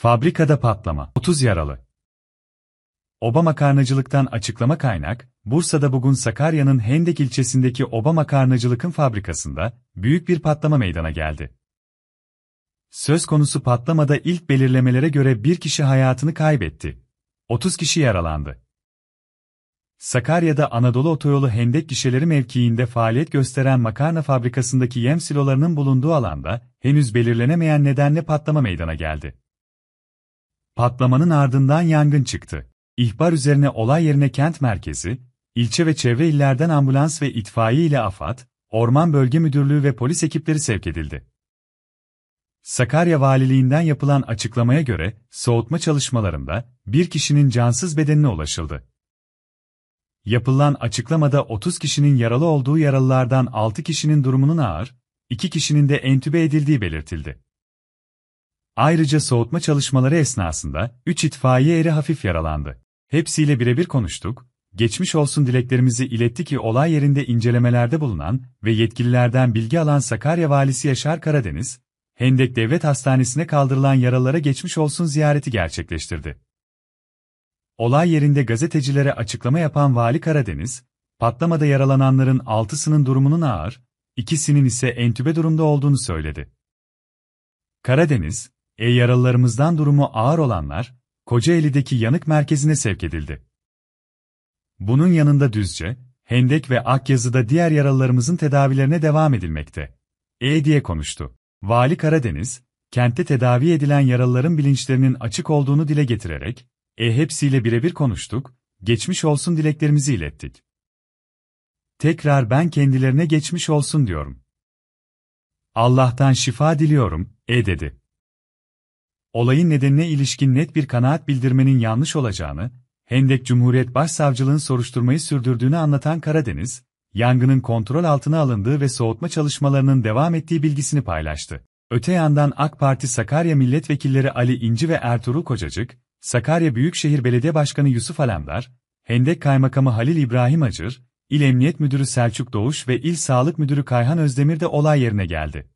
Fabrikada patlama. 30 yaralı. Obama makarnacılıktan açıklama kaynak, Bursa'da bugün Sakarya'nın Hendek ilçesindeki Obama Makarnacılık'ın fabrikasında büyük bir patlama meydana geldi. Söz konusu patlamada ilk belirlemelere göre bir kişi hayatını kaybetti. 30 kişi yaralandı. Sakarya'da Anadolu Otoyolu Hendek gişeleri mevkiinde faaliyet gösteren makarna fabrikasındaki yem silolarının bulunduğu alanda henüz belirlenemeyen nedenle patlama meydana geldi. Patlamanın ardından yangın çıktı. İhbar üzerine olay yerine kent merkezi, ilçe ve çevre illerden ambulans ve itfaiye ile AFAD, Orman Bölge Müdürlüğü ve polis ekipleri sevk edildi. Sakarya Valiliğinden yapılan açıklamaya göre, soğutma çalışmalarında bir kişinin cansız bedenine ulaşıldı. Yapılan açıklamada 30 kişinin yaralı olduğu yaralılardan 6 kişinin durumunun ağır, 2 kişinin de entübe edildiği belirtildi. Ayrıca soğutma çalışmaları esnasında 3 itfaiye eri hafif yaralandı. Hepsiyle birebir konuştuk, geçmiş olsun dileklerimizi iletti ki olay yerinde incelemelerde bulunan ve yetkililerden bilgi alan Sakarya Valisi Yaşar Karadeniz, Hendek Devlet Hastanesi'ne kaldırılan yaralara geçmiş olsun ziyareti gerçekleştirdi. Olay yerinde gazetecilere açıklama yapan Vali Karadeniz, patlamada yaralananların 6'sının durumunun ağır, ikisinin ise entübe durumda olduğunu söyledi. Karadeniz, e yaralılarımızdan durumu ağır olanlar, Kocaeli'deki yanık merkezine sevk edildi. Bunun yanında Düzce, Hendek ve Akyazı'da diğer yaralılarımızın tedavilerine devam edilmekte. E diye konuştu. Vali Karadeniz, kentte tedavi edilen yaralıların bilinçlerinin açık olduğunu dile getirerek, e hepsiyle birebir konuştuk, geçmiş olsun dileklerimizi ilettik. Tekrar ben kendilerine geçmiş olsun diyorum. Allah'tan şifa diliyorum, e dedi olayın nedenine ilişkin net bir kanaat bildirmenin yanlış olacağını, Hendek Cumhuriyet Başsavcılığın soruşturmayı sürdürdüğünü anlatan Karadeniz, yangının kontrol altına alındığı ve soğutma çalışmalarının devam ettiği bilgisini paylaştı. Öte yandan AK Parti Sakarya Milletvekilleri Ali İnci ve Ertuğrul Kocacık, Sakarya Büyükşehir Belediye Başkanı Yusuf Alemdar, Hendek Kaymakamı Halil İbrahim Acır, İl Emniyet Müdürü Selçuk Doğuş ve İl Sağlık Müdürü Kayhan Özdemir de olay yerine geldi.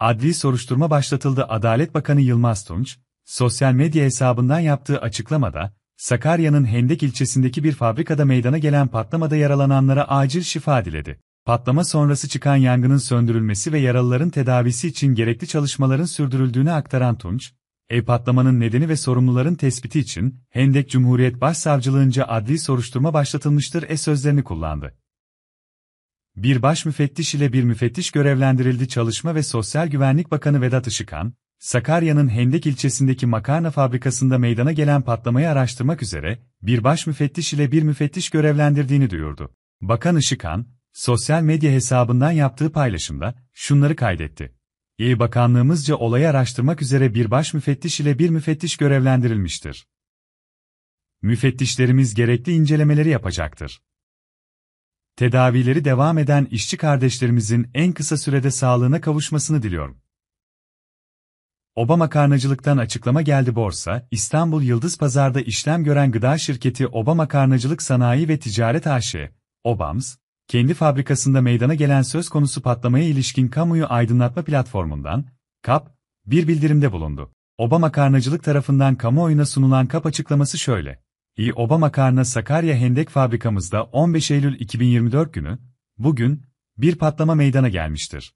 Adli soruşturma başlatıldı Adalet Bakanı Yılmaz Tunç, sosyal medya hesabından yaptığı açıklamada, Sakarya'nın Hendek ilçesindeki bir fabrikada meydana gelen patlamada yaralananlara acil şifa diledi. Patlama sonrası çıkan yangının söndürülmesi ve yaralıların tedavisi için gerekli çalışmaların sürdürüldüğünü aktaran Tunç, ev patlamanın nedeni ve sorumluların tespiti için Hendek Cumhuriyet Başsavcılığınca adli soruşturma başlatılmıştır e sözlerini kullandı. Bir baş müfettiş ile bir müfettiş görevlendirildi Çalışma ve Sosyal Güvenlik Bakanı Vedat Işıkan, Sakarya'nın Hendek ilçesindeki makarna fabrikasında meydana gelen patlamayı araştırmak üzere, bir baş müfettiş ile bir müfettiş görevlendirdiğini duyurdu. Bakan Işıkan, sosyal medya hesabından yaptığı paylaşımda, şunları kaydetti. "İyi Bakanlığımızca olayı araştırmak üzere bir baş müfettiş ile bir müfettiş görevlendirilmiştir. Müfettişlerimiz gerekli incelemeleri yapacaktır tedavileri devam eden işçi kardeşlerimizin en kısa sürede sağlığına kavuşmasını diliyorum. Obama Karnacılık'tan açıklama geldi borsa, İstanbul Yıldız Pazar'da işlem gören gıda şirketi Obama Karnacılık Sanayi ve Ticaret AŞ, e, OBAMS, kendi fabrikasında meydana gelen söz konusu patlamaya ilişkin kamuyu aydınlatma platformundan, KAP, bir bildirimde bulundu. Obama Karnacılık tarafından kamuoyuna sunulan KAP açıklaması şöyle. İ. Oba Makarna Sakarya Hendek Fabrikamızda 15 Eylül 2024 günü, bugün, bir patlama meydana gelmiştir.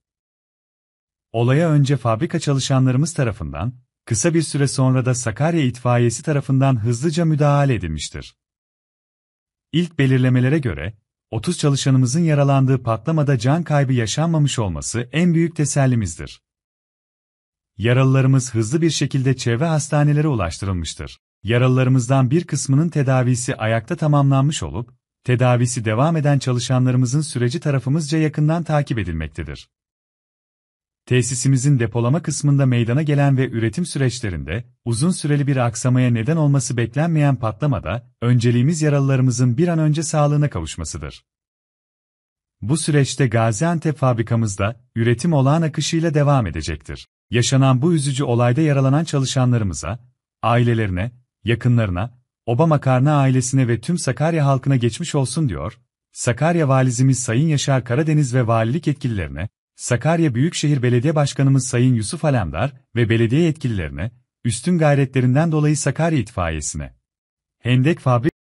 Olaya önce fabrika çalışanlarımız tarafından, kısa bir süre sonra da Sakarya itfaiyesi tarafından hızlıca müdahale edilmiştir. İlk belirlemelere göre, 30 çalışanımızın yaralandığı patlamada can kaybı yaşanmamış olması en büyük tesellimizdir. Yaralılarımız hızlı bir şekilde çevre hastanelere ulaştırılmıştır. Yaralılarımızdan bir kısmının tedavisi ayakta tamamlanmış olup, tedavisi devam eden çalışanlarımızın süreci tarafımızca yakından takip edilmektedir. Tesisimizin depolama kısmında meydana gelen ve üretim süreçlerinde uzun süreli bir aksamaya neden olması beklenmeyen patlamada önceliğimiz yaralılarımızın bir an önce sağlığına kavuşmasıdır. Bu süreçte Gaziantep fabrikamızda üretim olağan akışıyla devam edecektir. Yaşanan bu üzücü olayda yaralanan çalışanlarımıza, ailelerine yakınlarına, Obama Karna ailesine ve tüm Sakarya halkına geçmiş olsun diyor, Sakarya Valizimiz Sayın Yaşar Karadeniz ve valilik yetkililerine, Sakarya Büyükşehir Belediye Başkanımız Sayın Yusuf Alemdar ve belediye yetkililerine, üstün gayretlerinden dolayı Sakarya itfaiyesine, Hendek Fabrik